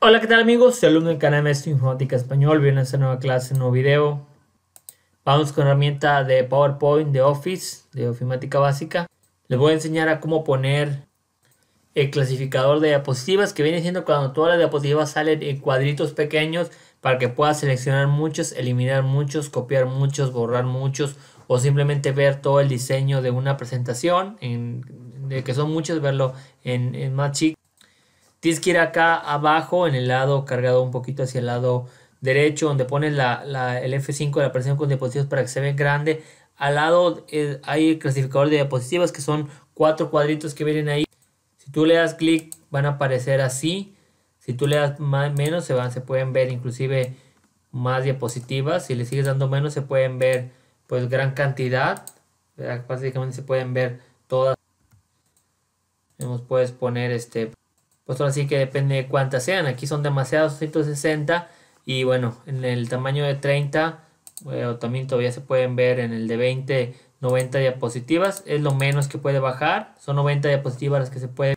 Hola, ¿qué tal amigos? Soy alumno del canal de Informática Español. bienvenidos a esta nueva clase, nuevo video. Vamos con herramienta de PowerPoint de Office, de ofimática básica. Les voy a enseñar a cómo poner el clasificador de diapositivas, que viene siendo cuando todas las diapositivas salen en cuadritos pequeños para que puedas seleccionar muchos, eliminar muchos, copiar muchos, borrar muchos o simplemente ver todo el diseño de una presentación, en, que son muchos, verlo en, en más chico Tienes que ir acá abajo, en el lado cargado un poquito hacia el lado derecho, donde pones la, el F5 de la presión con diapositivas para que se vea grande. Al lado eh, hay el clasificador de diapositivas que son cuatro cuadritos que vienen ahí. Si tú le das clic van a aparecer así. Si tú le das menos se, van, se pueden ver inclusive más diapositivas. Si le sigues dando menos se pueden ver pues gran cantidad. Básicamente se pueden ver todas. puedes poner este pues ahora sí que depende de cuántas sean. Aquí son demasiados 160 y bueno, en el tamaño de 30, bueno, también todavía se pueden ver en el de 20, 90 diapositivas. Es lo menos que puede bajar. Son 90 diapositivas las que se pueden.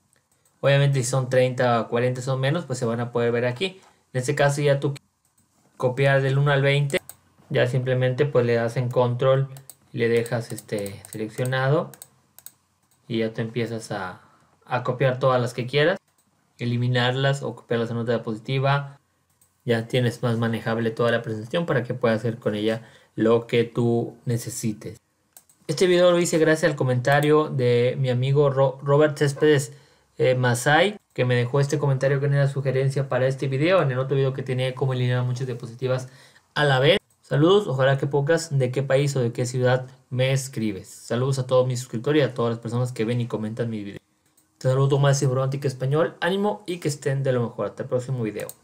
Obviamente si son 30 40 son menos, pues se van a poder ver aquí. En este caso ya tú copiar del 1 al 20. Ya simplemente pues le das en control le dejas este seleccionado. Y ya te empiezas a copiar todas las que quieras eliminarlas o copiarlas en otra diapositiva. Ya tienes más manejable toda la presentación para que puedas hacer con ella lo que tú necesites. Este video lo hice gracias al comentario de mi amigo Robert Céspedes eh, Masay, Masai, que me dejó este comentario que era sugerencia para este video, en el otro video que tenía cómo eliminar muchas diapositivas a la vez. Saludos, ojalá que pocas de qué país o de qué ciudad me escribes. Saludos a todos mis suscriptores y a todas las personas que ven y comentan mis videos. Te saludo más y Español. Ánimo y que estén de lo mejor. Hasta el próximo video.